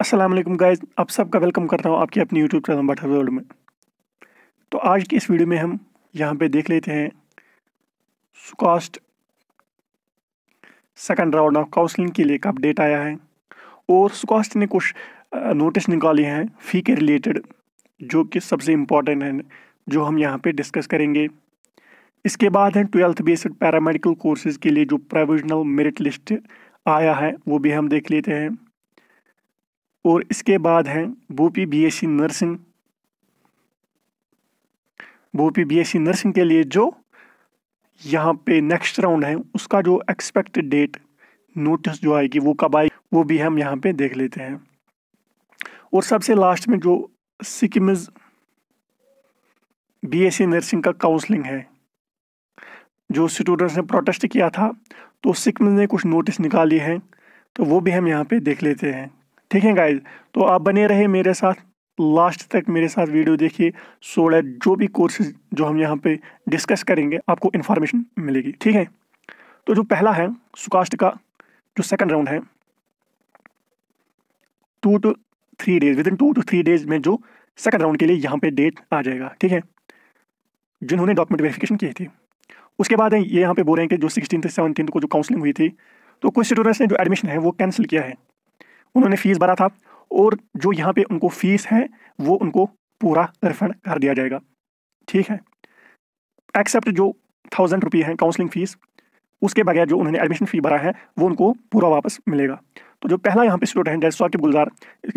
अस्सलाम वालेकुम गाइस आप सबका वेलकम करता हूँ आपके अपने यूट्यूब चैनल बटर वर्ल्ड में तो आज की इस वीडियो में हम यहाँ पे देख लेते हैं SKUAST second round of counselling के लिए एक अपडेट आया है और सुकास्ट ने कुछ नोटिस निकाले हैं फ़ी के रिलेटेड जो कि सबसे इम्पॉर्टेंट है जो हम यहाँ पर डिस्कस करेंगे इसके बाद है ट्वेल्थ बेसड पैरामेडिकल कोर्सेज़ के लिए जो प्रोविजनल मेरिट लिस्ट आया है वो भी हम देख लेते हैं और इसके बाद है BOPEE BSc nursing BOPEE BSc nursing के लिए जो यहाँ पे नेक्स्ट राउंड है उसका जो एक्सपेक्टेड डेट नोटिस जो आएगी वो कब आएगी वो भी हम यहाँ पे देख लेते हैं और सबसे लास्ट में जो सिक्किमज बीएससी नर्सिंग का काउंसलिंग है जो स्टूडेंट्स ने प्रोटेस्ट किया था तो सिक्किम ने कुछ नोटिस निकाली है तो वो भी हम यहाँ पे देख लेते हैं ठीक है गाइज तो आप बने रहे मेरे साथ लास्ट तक मेरे साथ वीडियो देखिए सो डैट जो भी कोर्सेज जो हम यहाँ पे डिस्कस करेंगे आपको इन्फॉर्मेशन मिलेगी ठीक है तो जो पहला है सुकास्ट का जो सेकंड राउंड है two to three days within in to to three डेज में जो सेकंड राउंड के लिए यहाँ पे डेट आ जाएगा ठीक है जिन्होंने डॉक्यूमेंट वेरिफिकेशन की थी उसके बाद ये यहाँ पे बोल रहे हैं कि जो सिक्सटीन से सेवनटीन को जो काउंसलिंग हुई थी तो कुछ स्टूडेंट्स ने जो एडमिशन है वो कैंसिल किया है उन्होंने फ़ीस भरा था और जो यहाँ पे उनको फ़ीस है वो उनको पूरा रिफंड कर दिया जाएगा ठीक है एक्सेप्ट जो थाउजेंड रुपये हैं काउंसलिंग फ़ीस उसके बगैर जो उन्होंने एडमिशन फ़ी भरा है वो उनको पूरा वापस मिलेगा तो जो पहला यहाँ पे स्टूडेंट है जैसे Saqib Gulzar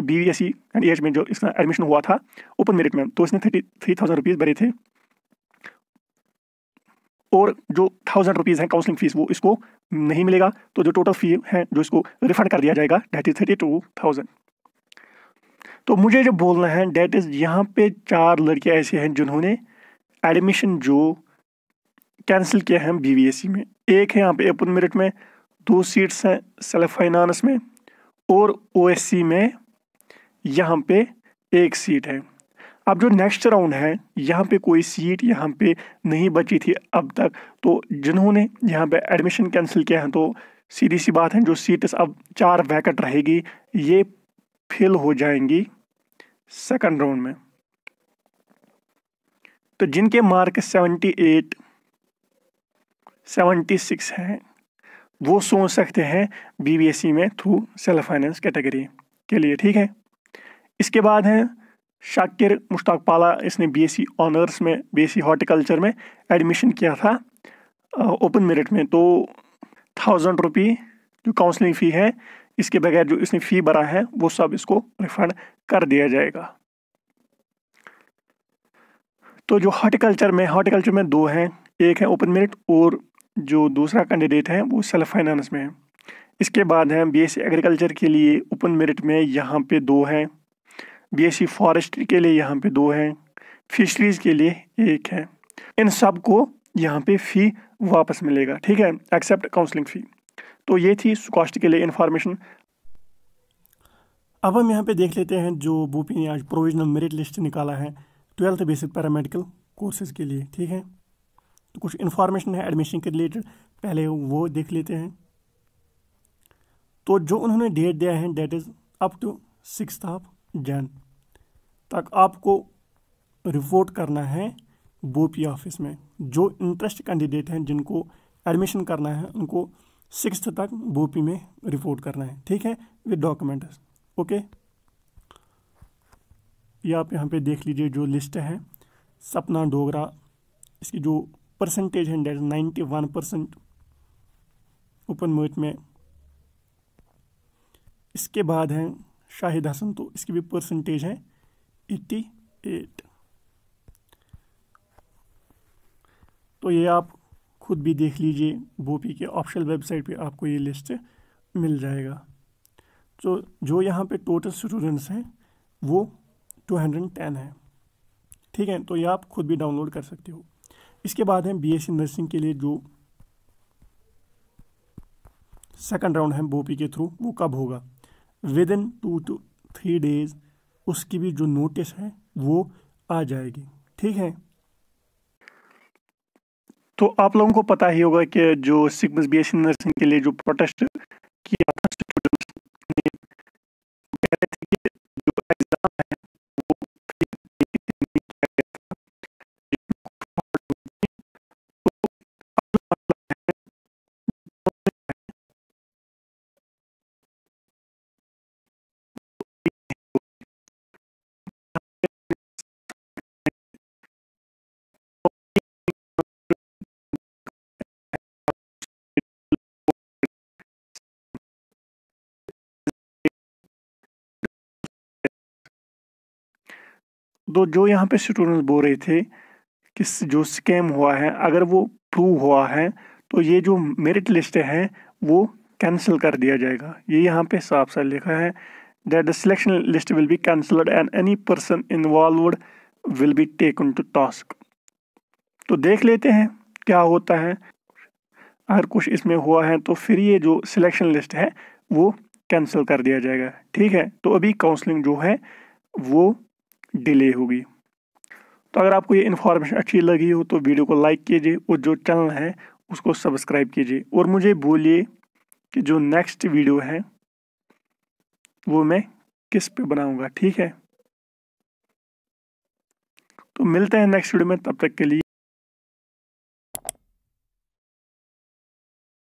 B S C and एज में जो इसका एडमिशन हुआ था ओपन मेरिट में तो इसने थर्टी थ्री थाउजेंड रुपीज़ भरे थे और जो थाउजेंड रुपीज़ है काउंसलिंग फीस वो इसको नहीं मिलेगा तो जो टोटल फी है जो इसको रिफंड कर दिया जाएगा date is thirty two thousand तो मुझे जो बोलना है डेट इज़ यहाँ पे चार लड़के ऐसे हैं जिन्होंने एडमिशन जो कैंसिल किया है बीवीएससी e में एक है यहाँ पे अपन मेरिट में दो सीट्स हैं सेल्फ फाइनानस में और ओ में यहाँ पे एक सीट है अब जो नेक्स्ट राउंड है यहाँ पे कोई सीट यहाँ पे नहीं बची थी अब तक तो जिन्होंने यहाँ पे एडमिशन कैंसिल किया है तो सीधी सी बात है जो सीट्स अब चार वैकेट रहेगी ये फिल हो जाएंगी सेकंड राउंड में तो जिनके मार्क 78, 76 हैं वो सोच सकते हैं बीबीएसई e में थ्रू सेल्फ फाइनेंस कैटेगरी के लिए ठीक है इसके बाद हैं शाकिर मुश्ताक पाला इसने बीएससी ऑनर्स में बीएससी हॉर्टिकल्चर में एडमिशन किया था ओपन मेरिट में तो थाउजेंड रुपी जो काउंसलिंग फ़ी है इसके बगैर जो इसने फ़ी भरा है वो सब इसको रिफंड कर दिया जाएगा तो जो हॉर्टिकल्चर में हॉर्टिकल्चर में दो हैं एक है ओपन मेरिट और जो दूसरा कैंडिडेट है वो सेल्फ फाइनेंस में है इसके बाद है बीएससी एग्रीकल्चर के लिए ओपन मेरिट में यहाँ पे दो हैं बीएससी फॉरेस्ट्री के लिए यहाँ पे दो हैं फिशरीज़ के लिए एक है इन सब को यहाँ पे फ़ी वापस मिलेगा ठीक है एक्सेप्ट काउंसलिंग फ़ी तो ये थी स्कॉस्ट के लिए इन्फॉर्मेशन अब हम यहाँ पे देख लेते हैं जो बूपी ने आज प्रोविजनल मेरिट लिस्ट निकाला है ट्वेल्थ बेसिक पैरामेडिकल कोर्सेज़ के लिए ठीक है तो कुछ इन्फॉर्मेशन है एडमिशन के रिलेटेड पहले वो देख लेते हैं तो जो उन्होंने डेट दिया है date is up to six of Jan तक आपको रिपोर्ट करना है बोपी ऑफिस में जो इंटरेस्ट कैंडिडेट हैं जिनको एडमिशन करना है उनको सिक्स तक बोपी में रिपोर्ट करना है ठीक है विद डॉक्यूमेंट ओके ये आप यहाँ पे देख लीजिए जो लिस्ट है सपना डोगरा इसकी जो परसेंटेज है date ninety one percent open मोट में इसके बाद हैं शाहिद हसन तो इसकी भी परसेंटेज है एट तो ये आप खुद भी देख लीजिए बोपी के ऑप्शनल वेबसाइट पे आपको ये लिस्ट मिल जाएगा तो जो यहाँ पे टोटल स्टूडेंट्स हैं वो 210 है ठीक है तो ये आप खुद भी डाउनलोड कर सकते हो इसके बाद है बीएससी नर्सिंग के लिए जो सेकंड राउंड है बोपी के थ्रू वो कब होगा with in to to three days उसकी भी जो नोटिस है वो आ जाएगी ठीक है तो आप लोगों को पता ही होगा कि जो सिग्मस बी एस नर्सिंग के लिए जो प्रोटेस्ट किया था स्टूडेंट्स ने तो जो यहाँ पे स्टूडेंट्स बोल रहे थे कि जो स्कैम हुआ है अगर वो प्रूव हुआ है तो ये जो मेरिट लिस्ट है वो कैंसिल कर दिया जाएगा ये यहाँ पे साफ साफ लिखा है that the selection list will be cancelled and any person involve will be taken to task तो देख लेते हैं क्या होता है अगर कुछ इसमें हुआ है तो फिर ये जो सिलेक्शन लिस्ट है वो कैंसिल कर दिया जाएगा ठीक है तो अभी काउंसलिंग जो है वो डिले होगी तो अगर आपको ये इन्फॉर्मेशन अच्छी लगी हो तो वीडियो को लाइक कीजिए और जो चैनल है उसको सब्सक्राइब कीजिए और मुझे बोलिए कि जो नेक्स्ट वीडियो है वो मैं किस पे बनाऊंगा ठीक है तो मिलते हैं नेक्स्ट वीडियो में तब तक के लिए